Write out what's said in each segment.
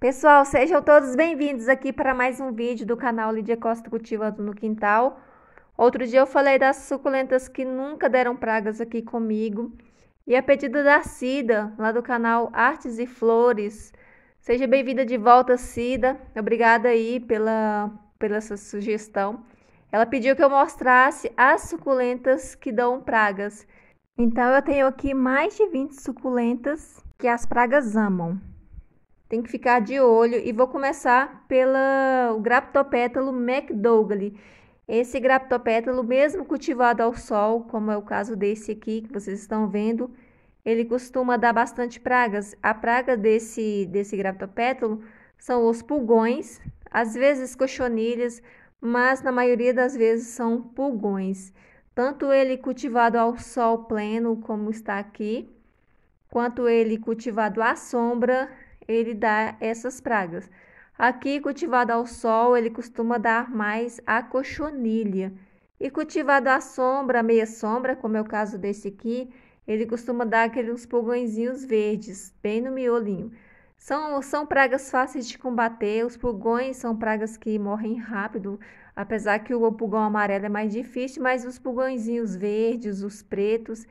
Pessoal, sejam todos bem-vindos aqui para mais um vídeo do canal Lídia Costa Cultivando no Quintal. Outro dia eu falei das suculentas que nunca deram pragas aqui comigo. E a pedido da Cida, lá do canal Artes e Flores. Seja bem-vinda de volta, Cida. Obrigada aí pela, pela essa sugestão. Ela pediu que eu mostrasse as suculentas que dão pragas. Então eu tenho aqui mais de 20 suculentas que as pragas amam. Tem que ficar de olho e vou começar pelo Graptopétalo McDougall. Esse graptopétalo, mesmo cultivado ao sol, como é o caso desse aqui que vocês estão vendo, ele costuma dar bastante pragas. A praga desse, desse graptopétalo são os pulgões, às vezes cochonilhas, mas na maioria das vezes são pulgões. Tanto ele cultivado ao sol pleno, como está aqui, quanto ele cultivado à sombra, ele dá essas pragas. Aqui, cultivado ao sol, ele costuma dar mais a cochonilha. E cultivado à sombra, meia sombra, como é o caso desse aqui, ele costuma dar aqueles pulgõezinhos verdes, bem no miolinho. São, são pragas fáceis de combater, os pulgões são pragas que morrem rápido, apesar que o pulgão amarelo é mais difícil, mas os pulgõezinhos verdes, os pretos,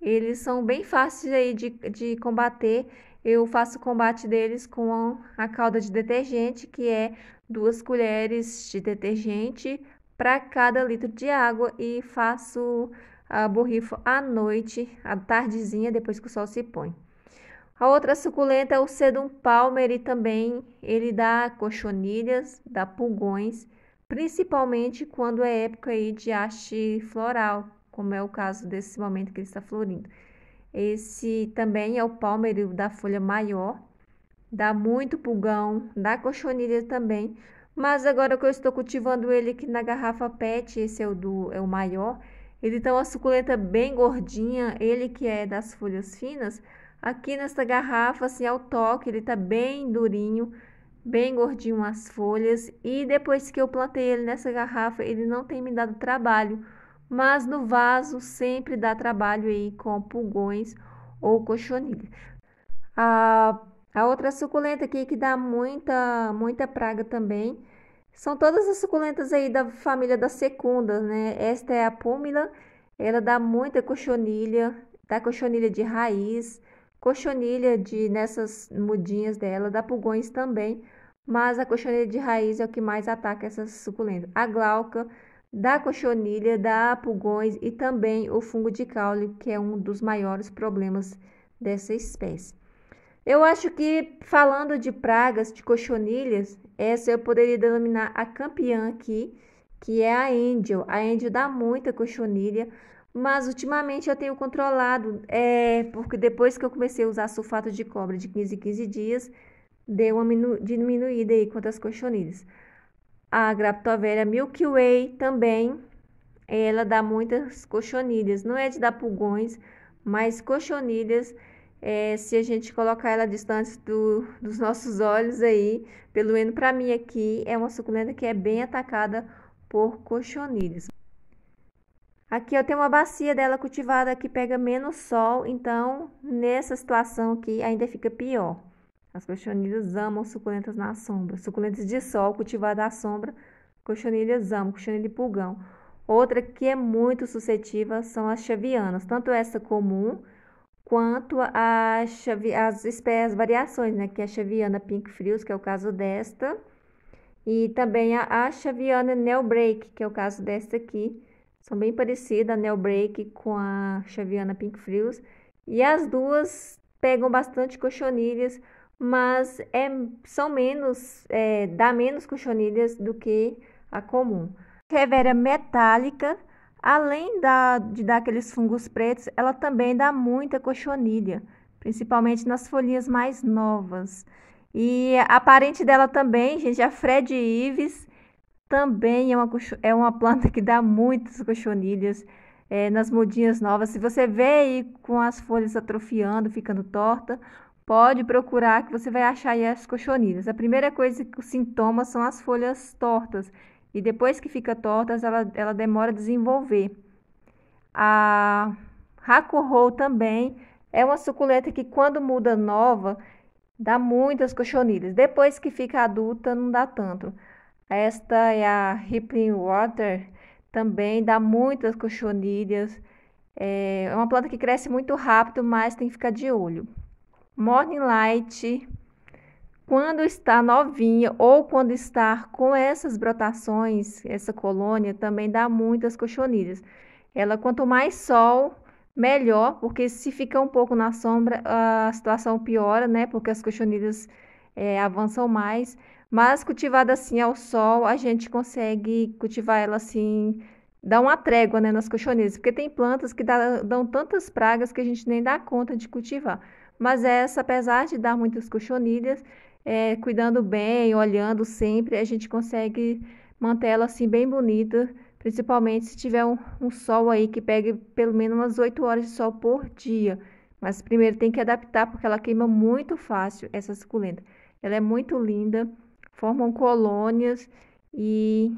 eles são bem fáceis aí de, de combater eu faço o combate deles com a calda de detergente, que é duas colheres de detergente para cada litro de água e faço a borrifo à noite, à tardezinha, depois que o sol se põe. A outra suculenta é o sedum palmer e também ele dá cochonilhas, dá pulgões, principalmente quando é época aí de haste floral, como é o caso desse momento que ele está florindo. Esse também é o palmeiro da folha maior, dá muito pulgão, dá cochonilha também. Mas agora que eu estou cultivando ele aqui na garrafa PET, esse é o do é o maior. Ele tem uma suculenta bem gordinha, ele que é das folhas finas. Aqui nessa garrafa, assim, ao toque, ele tá bem durinho, bem gordinho as folhas. E depois que eu plantei ele nessa garrafa, ele não tem me dado trabalho mas no vaso sempre dá trabalho aí com pulgões ou cochonilha. A, a outra suculenta aqui que dá muita, muita praga também são todas as suculentas aí da família das secundas, né? Esta é a púmila, ela dá muita cochonilha, dá cochonilha de raiz, cochonilha de nessas mudinhas dela, dá pulgões também, mas a cochonilha de raiz é o que mais ataca essas suculentas. A glauca da cochonilha, da pulgões e também o fungo de caule, que é um dos maiores problemas dessa espécie. Eu acho que falando de pragas de cochonilhas, essa eu poderia denominar a campeã aqui, que é a Angel. A Angel dá muita cochonilha, mas ultimamente eu tenho controlado, é, porque depois que eu comecei a usar sulfato de cobre de 15 em 15 dias, deu uma diminuída aí quanto às cochonilhas. A Graptovelha Milky Way também, ela dá muitas cochonilhas. Não é de dar pulgões, mas cochonilhas, é, se a gente colocar ela à distância do, dos nossos olhos aí, pelo menos para mim aqui, é uma suculenta que é bem atacada por cochonilhas. Aqui eu tenho uma bacia dela cultivada que pega menos sol, então nessa situação aqui ainda fica pior. As cochonilhas amam suculentas na sombra. Suculentas de sol cultivadas à sombra, cochonilhas amam, cochonilha e pulgão. Outra que é muito suscetível são as chavianas, tanto essa comum quanto a as espécies, variações, né? Que é a chaviana pink frills, que é o caso desta, e também a, a chaviana break que é o caso desta aqui. São bem parecidas a nail break com a chaviana pink frills, e as duas pegam bastante cochonilhas, mas é, são menos, é, dá menos cochonilhas do que a comum. Revera metálica, além da, de dar aqueles fungos pretos, ela também dá muita cochonilha, principalmente nas folhinhas mais novas. E a parente dela também, gente, a Fred Ives, também é uma, é uma planta que dá muitas cochonilhas é, nas mudinhas novas. Se você vê aí com as folhas atrofiando, ficando torta, Pode procurar que você vai achar aí as cochonilhas. A primeira coisa que os sintomas são as folhas tortas. E depois que fica tortas, ela, ela demora a desenvolver. A racorrou também é uma suculenta que quando muda nova, dá muitas cochonilhas. Depois que fica adulta, não dá tanto. Esta é a Rippling Water, também dá muitas cochonilhas. É, é uma planta que cresce muito rápido, mas tem que ficar de olho. Morning Light, quando está novinha ou quando está com essas brotações, essa colônia também dá muitas cochonilhas. Ela quanto mais sol, melhor, porque se fica um pouco na sombra, a situação piora, né? Porque as cochonilhas é, avançam mais. Mas cultivada assim ao sol, a gente consegue cultivar ela assim, dá uma trégua né, nas cochonilhas, porque tem plantas que dá, dão tantas pragas que a gente nem dá conta de cultivar. Mas essa, apesar de dar muitas cochonilhas, é, cuidando bem, olhando sempre, a gente consegue manter ela assim bem bonita, principalmente se tiver um, um sol aí que pegue pelo menos umas 8 horas de sol por dia. Mas primeiro tem que adaptar porque ela queima muito fácil essa suculenta. Ela é muito linda, formam colônias e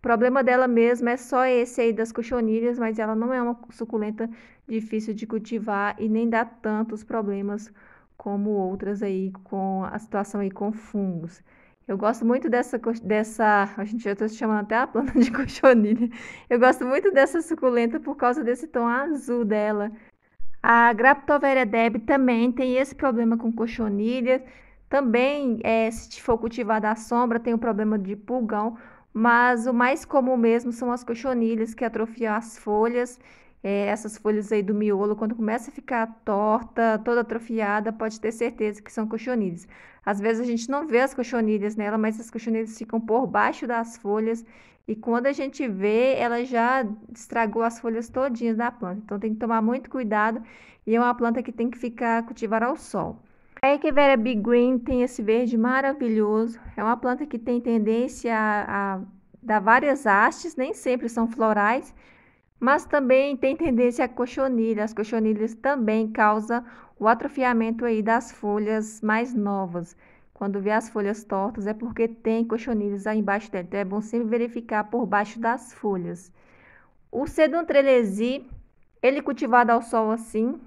o problema dela mesma é só esse aí das cochonilhas, mas ela não é uma suculenta difícil de cultivar e nem dá tantos problemas como outras aí com a situação aí com fungos. Eu gosto muito dessa, dessa a gente já está se chamando até a planta de cochonilha. Eu gosto muito dessa suculenta por causa desse tom azul dela. A Graptoveria deb também tem esse problema com cochonilha. Também, é, se for cultivada à sombra, tem o problema de pulgão, mas o mais comum mesmo são as cochonilhas que atrofiam as folhas. É, essas folhas aí do miolo, quando começa a ficar torta, toda atrofiada, pode ter certeza que são cochonilhas. Às vezes a gente não vê as cochonilhas nela, mas as cochonilhas ficam por baixo das folhas e quando a gente vê, ela já estragou as folhas todinhas da planta. Então tem que tomar muito cuidado e é uma planta que tem que ficar cultivar ao sol. A é Echeveria Big Green tem esse verde maravilhoso. É uma planta que tem tendência a, a dar várias hastes, nem sempre são florais, mas também tem tendência a cochonilha. As cochonilhas também causam o atrofiamento aí das folhas mais novas. Quando vê as folhas tortas é porque tem cochonilhas aí embaixo dela. Então é bom sempre verificar por baixo das folhas. O sedum trelesi, ele é cultivado ao sol assim,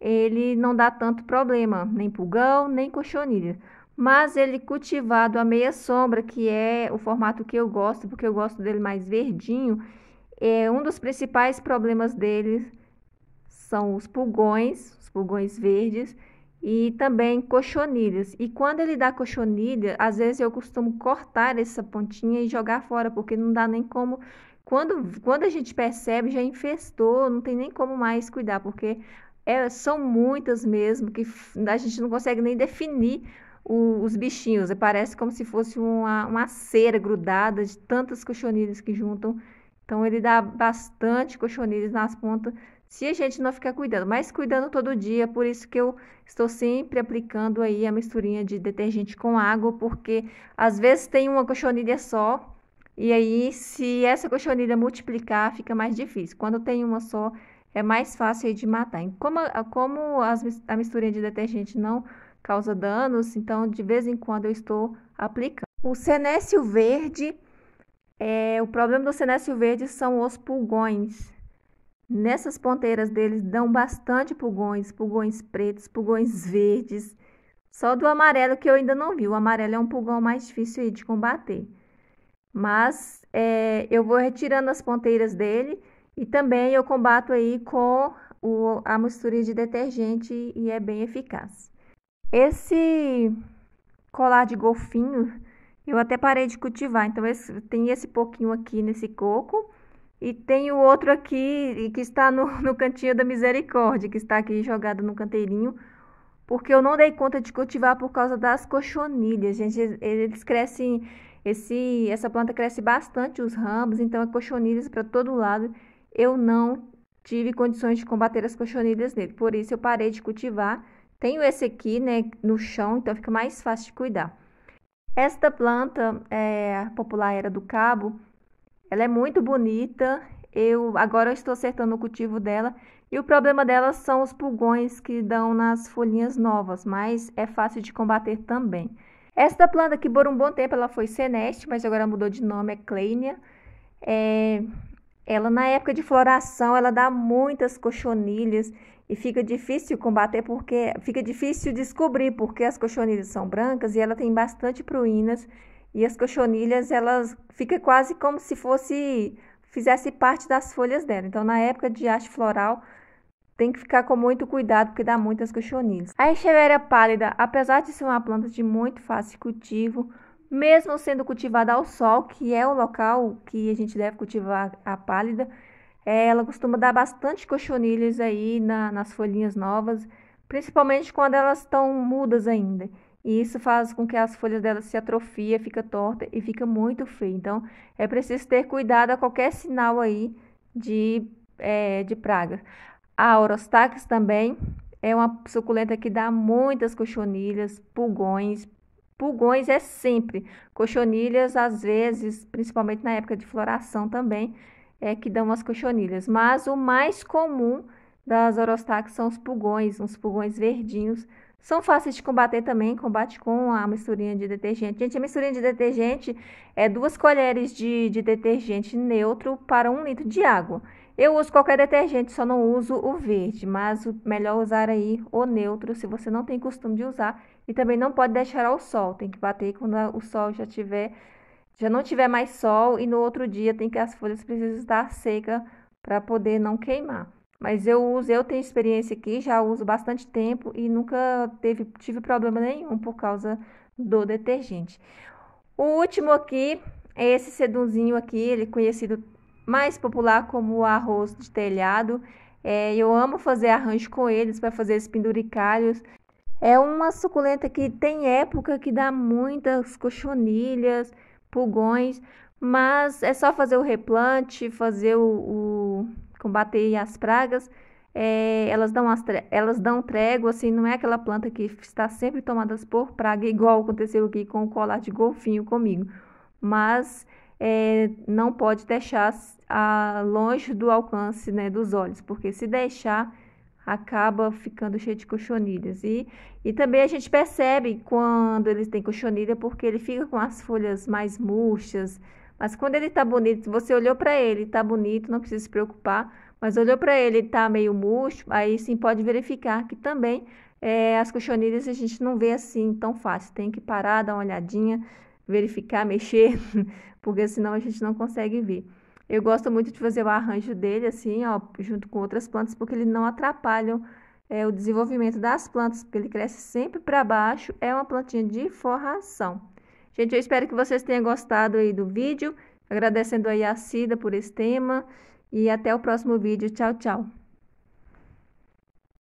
ele não dá tanto problema, nem pulgão, nem cochonilha. Mas ele cultivado a meia sombra, que é o formato que eu gosto, porque eu gosto dele mais verdinho, é um dos principais problemas dele são os pulgões, os pulgões verdes e também cochonilhas. E quando ele dá cochonilha, às vezes eu costumo cortar essa pontinha e jogar fora, porque não dá nem como quando, quando a gente percebe, já infestou, não tem nem como mais cuidar, porque é, são muitas mesmo, que a gente não consegue nem definir o, os bichinhos. Parece como se fosse uma, uma cera grudada de tantas cochonilhas que juntam. Então, ele dá bastante cochonilhas nas pontas se a gente não ficar cuidando, mas cuidando todo dia, por isso que eu estou sempre aplicando aí a misturinha de detergente com água, porque às vezes tem uma cochonilha só, e aí se essa cochonilha multiplicar, fica mais difícil. Quando tem uma só, é mais fácil de matar. Como, a, ah, como as, a misturinha de detergente não causa danos, então de vez em quando eu estou aplicando. O cenécio verde, é, o problema do cenécio verde são os pulgões. Nessas ponteiras deles dão bastante pulgões, pulgões pretos, pulgões verdes. Só do amarelo que eu ainda não vi. O amarelo é um pulgão mais difícil de combater. Mas é, eu vou retirando as ponteiras dele e também eu combato aí com o, a mistura de detergente e é bem eficaz. Esse colar de golfinho eu até parei de cultivar, então esse, tem esse pouquinho aqui nesse coco e tem o outro aqui que está no, no cantinho da misericórdia, que está aqui jogado no canteirinho, porque eu não dei conta de cultivar por causa das cochonilhas, gente, eles crescem, esse, essa planta cresce bastante os ramos, então é cochonilhas para todo lado, eu não tive condições de combater as cochonilhas nele. Por isso, eu parei de cultivar. Tenho esse aqui, né, no chão, então fica mais fácil de cuidar. Esta planta, é, popular era do cabo, ela é muito bonita. Eu agora eu estou acertando o cultivo dela. E o problema dela são os pulgões que dão nas folhinhas novas, mas é fácil de combater também. Esta planta que por um bom tempo ela foi Seneste, mas agora mudou de nome, é Clênia. É, ela na época de floração, ela dá muitas cochonilhas e fica difícil combater porque fica difícil descobrir porque as cochonilhas são brancas e ela tem bastante pruínas e as cochonilhas elas fica quase como se fosse fizesse parte das folhas dela. Então na época de haste floral tem que ficar com muito cuidado porque dá muitas cochonilhas. A Echeveria pálida, apesar de ser uma planta de muito fácil cultivo, mesmo sendo cultivada ao sol, que é o local que a gente deve cultivar a pálida, é, ela costuma dar bastante cochonilhas aí na, nas folhinhas novas, principalmente quando elas estão mudas ainda. E isso faz com que as folhas delas se atrofia, fica torta e fica muito feia. Então, é preciso ter cuidado a qualquer sinal aí de, é, de praga. A Aurostax também é uma suculenta que dá muitas cochonilhas, pulgões, Pulgões é sempre. Cochonilhas, às vezes, principalmente na época de floração também, é que dão as cochonilhas. Mas o mais comum das orostax são os pulgões, uns pulgões verdinhos. São fáceis de combater também, combate com a misturinha de detergente. Gente, a misturinha de detergente é duas colheres de, de detergente neutro para um litro de água. Eu uso qualquer detergente, só não uso o verde, mas o melhor usar aí o neutro se você não tem costume de usar e também não pode deixar ao sol, tem que bater quando o sol já tiver já não tiver mais sol e no outro dia tem que as folhas precisam estar seca para poder não queimar. Mas eu uso, eu tenho experiência aqui, já uso bastante tempo e nunca teve, tive problema nenhum por causa do detergente. O último aqui é esse sedunzinho aqui, ele é conhecido mais popular como arroz de telhado. É, eu amo fazer arranjo com eles para fazer esses penduricalhos é uma suculenta que tem época que dá muitas cochonilhas, pulgões, mas é só fazer o replante, fazer o, o combater as pragas. É, elas, dão as, elas dão trégua, assim, não é aquela planta que está sempre tomada por praga, igual aconteceu aqui com o colar de golfinho comigo. Mas é, não pode deixar a, longe do alcance né, dos olhos, porque se deixar acaba ficando cheio de cochonilhas. E, e também a gente percebe quando ele tem cochonilha porque ele fica com as folhas mais murchas. Mas quando ele está bonito, você olhou para ele, está bonito, não precisa se preocupar. Mas olhou para ele, está meio murcho, aí sim pode verificar que também é, as cochonilhas a gente não vê assim tão fácil. Tem que parar, dar uma olhadinha, verificar, mexer, porque senão a gente não consegue ver. Eu gosto muito de fazer o arranjo dele, assim, ó, junto com outras plantas, porque ele não atrapalham é, o desenvolvimento das plantas, porque ele cresce sempre para baixo, é uma plantinha de forração. Gente, eu espero que vocês tenham gostado aí do vídeo, agradecendo aí a Cida por esse tema, e até o próximo vídeo. Tchau, tchau!